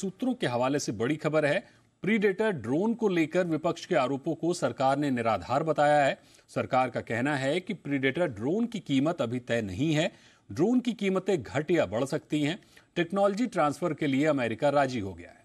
सूत्रों के हवाले से बड़ी खबर है प्रीडेटर ड्रोन को लेकर विपक्ष के आरोपों को सरकार ने निराधार बताया है सरकार का कहना है कि प्रीडेटर ड्रोन की कीमत अभी तय नहीं है ड्रोन की कीमतें घट या बढ़ सकती हैं टेक्नोलॉजी ट्रांसफर के लिए अमेरिका राजी हो गया है